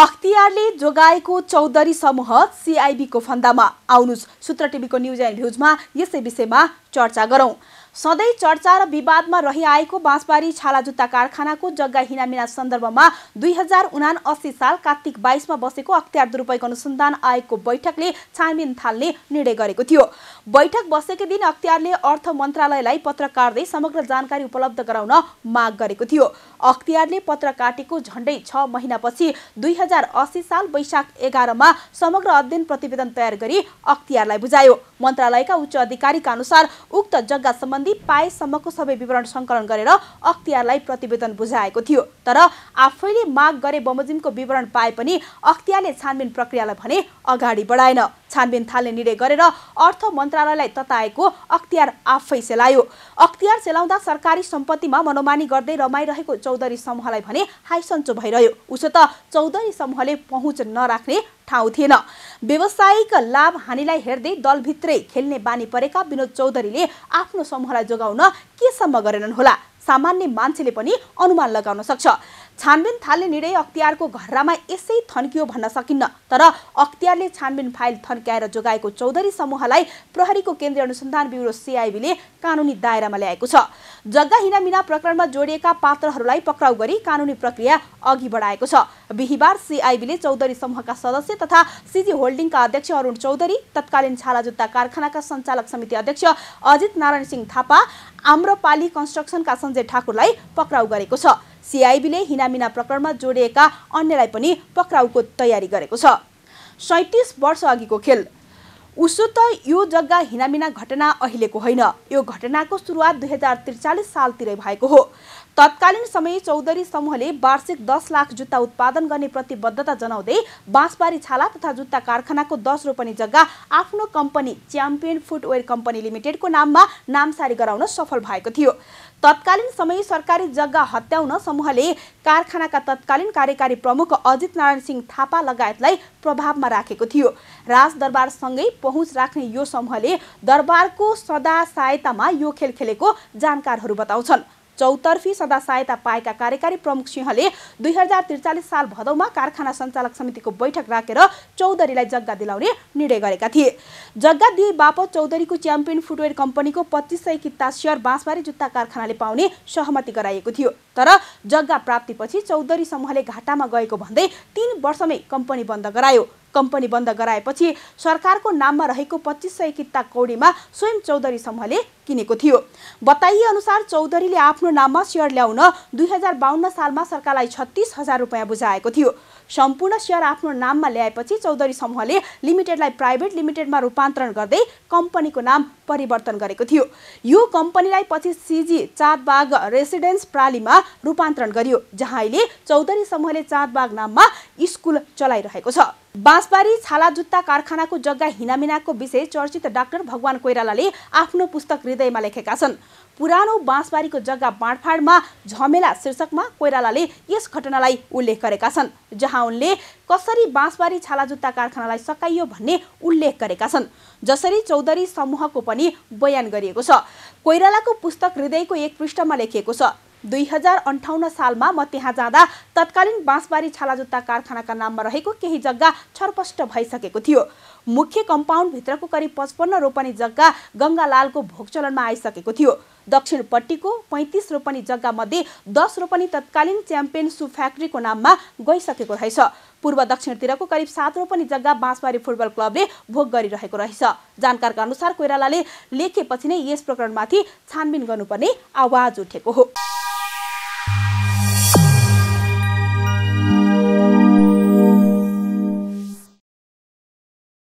अख्तियारले जोगाएको चौधरी समूह सिआइबीको फन्दामा आउनुहोस् सूत्र टिभीको न्युज एन्ड भ्युजमा यसै विषयमा चर्चा गरौँ सधैँ चर्चा र विवादमा रहिआएको बाँसबारी छाला जुत्ता कारखानाको जग्गा हिनामिना सन्दर्भमा दुई हजार उना अस्सी साल कार्तिक बाइसमा बसेको अख्तियार दुरुपयोग अनुसन्धान आयोगको बैठकले छानबिन थाल्ने निर्णय गरेको थियो बैठक बसेकै दिन अख्तियारले अर्थ मन्त्रालयलाई पत्र काट्दै समग्र जानकारी उपलब्ध गराउन माग गरेको थियो अख्तियारले पत्र काटेको झण्डै छ महिनापछि दुई हजार अस्सी साल वैशाख एघारमा समग्र अध्ययन प्रतिवेदन तयार गरी अख्तियारलाई बुझायो मन्त्रालयका उच्च अधिकारीका अनुसार उक्त जग्गा सम्बन्धी सम्बन्धी पाएसम्मको सबै विवरण सङ्कलन गरेर अख्तियारलाई प्रतिवेदन बुझाएको थियो तर आफैले माग गरे बमोजिमको विवरण पाए पनि अख्तियारले छानबिन प्रक्रियालाई भने अगाडि बढाएन छानबिन थाल्ने निर्णय गरेर अर्थ मन्त्रालयलाई तताएको अख्तियार आफै सेलायो अख्तियार सेलाउँदा सरकारी सम्पत्तिमा मनोमानी गर्दै रमाइरहेको चौधरी समूहलाई भने हाइसन्चो भइरह्यो उसो त चौधरी समूहले पहुँच नराख्ने ठाउँ थिएन व्यवसायिक लाभ हानिलाई हेर्दै दलभित्रै खेल्ने बानी परेका विनोद चौधरीले आफ्नो समूहलाई जोगाउन केसम्म गरेनन् होला सामान्य मान्छेले पनि अनुमान लगाउन सक्छ छानबिन थाल्ने निर्णय अख्तियारको घरमा यसै थन्कियो भन्न सकिन्न तर अख्तियारले छानबिन फाइल थन्क्याएर जोगाएको चौधरी समूहलाई प्रहरीको केन्द्रीय अनुसन्धान ब्युरो सिआइबीले कानुनी दायरामा ल्याएको छ जग्गा हिनामिना प्रकरणमा जोडिएका पात्रहरूलाई पक्राउ गरी कानुनी प्रक्रिया अघि बढाएको छ बिहिबार सिआइबीले चौधरी समूहका सदस्य तथा सिजी होल्डिङका अध्यक्ष अरुण चौधरी तत्कालीन छाला जुत्ता कारखानाका सञ्चालक समिति अध्यक्ष अजित नारायण सिंह थापा आम्रपाली कन्स्ट्रक्सनका सञ्जय ठाकुरलाई पक्राउ गरेको छ सिआइबीले हिनामिना प्रकरणमा जोडिएका अन्यलाई पनि पक्राउको तयारी गरेको छ सैतिस वर्ष अघिको खेल उसो त यो जग्गा हिनामिना घटना अहिलेको होइन यो घटनाको सुरुवात दुई हजार त्रिचालिस सालतिरै भएको हो तत्कालीन समय चौधरी समूहले वार्षिक दस लाख जुत्ता उत्पादन गर्ने प्रतिबद्धता जनाउँदै बाँसबारी छाला तथा जुत्ता कारखानाको दस रोपनी जग्गा आफ्नो कम्पनी च्याम्पियन फुटवेयर कम्पनी लिमिटेडको नाममा नामसारी गराउन सफल भएको थियो तत्कालीन समय सरकारी जग्गा हत्याउन समूहले कारखानाका तत्कालीन कार्यकारी प्रमुख अजित नारायण सिंह थापा लगायतलाई प्रभावमा राखेको थियो राजदरबारसँगै पहुँच राख्ने यो समूहले दरबारको सदा सहायतामा यो खेल खेलेको जानकारहरू बताउँछन् चौतर्फी सदा सहायता पाएका कार्यकारी प्रमुख सिंहले दुई हजार त्रिचालिस साल भदौमा कारखाना सञ्चालक समितिको बैठक राखेर चौधरीलाई जग्गा दिलाउने निर्णय गरेका थिए जग्गा दिए बापत चौधरीको च्याम्पियन फुटवेयर कम्पनीको पच्चिस सय किता सेयर बाँसबारी जुत्ता कारखानाले पाउने सहमति गराइएको थियो तर जग्गा प्राप्तिपछि चौधरी समूहले घाटामा गएको भन्दै तीन वर्षमै कम्पनी बन्द गरायो कम्पनी बन्द गराएपछि सरकारको नाममा रहेको पच्चिस सय किता कौडीमा स्वयं चौधरी समूहले किनेको थियो बताइए अनुसार चौधरीले आफ्नो नाममा सेयर ल्याउन दुई हजार बाहन्न सालमा सरकारलाई छत्तिस हजार रुपियाँ बुझाएको थियो सम्पूर्ण सेयर आफ्नो नाममा ल्याएपछि चौधरी समूहले लिमिटेडलाई प्राइभेट लिमिटेडमा रूपान्तरण गर्दै कम्पनीको नाम परिवर्तन गरेको थियो यो कम्पनीलाई पछि सिजी चाँदबाग रेसिडेन्स प्रालीमा रूपान्तरण गरियो जहाँ अहिले चौधरी समूहले चाँदबाग नाममा स्कुल चलाइरहेको छ बाँसबारी छाला जुत्ता कारखानाको जग्गा हिनामिनाको विषय चर्चित डाक्टर भगवान कोइरालाले आफ्नो पुस्तक हृदयमा लेखेका छन् पुरानो बाँसबारीको जग्गा बाँडफाँडमा झमेला शीर्षकमा कोइरालाले यस घटनालाई उल्लेख गरेका छन् जहाँ उनले कसरी बाँसबारी छाला जुत्ता कारखानालाई सकाइयो भन्ने उल्लेख गरेका छन् जसरी चौधरी समूहको पनि बयान गरिएको छ कोइरालाको पुस्तक हृदयको एक पृष्ठमा लेखिएको छ दुई हजार अन्ठाउन्न सालमा म त्यहाँ जाँदा तत्कालीन बाँसबारी छाला जुत्ता कारखानाका नाममा रहेको केही जग्गा छरपष्ट भइसकेको थियो मुख्य कम्पाउन्डभित्रको करिब पचपन्न रोपनी जग्गा गङ्गालालको भोगचलनमा आइसकेको थियो दक्षिणपट्टिको पैँतिस रोपनी जग्गा मध्ये दस रोपनी तत्कालीन च्याम्पियन सु फ्याक्ट्रीको नाममा गइसकेको रहेछ पूर्व दक्षिणतिरको करिब सात रोपनी जग्गा बाँसबारी फुटबल क्लबले भोग गरिरहेको रहेछ जानकारका अनुसार कोइरालाले लेखेपछि नै यस प्रकरणमाथि छानबिन गर्नुपर्ने आवाज उठेको हो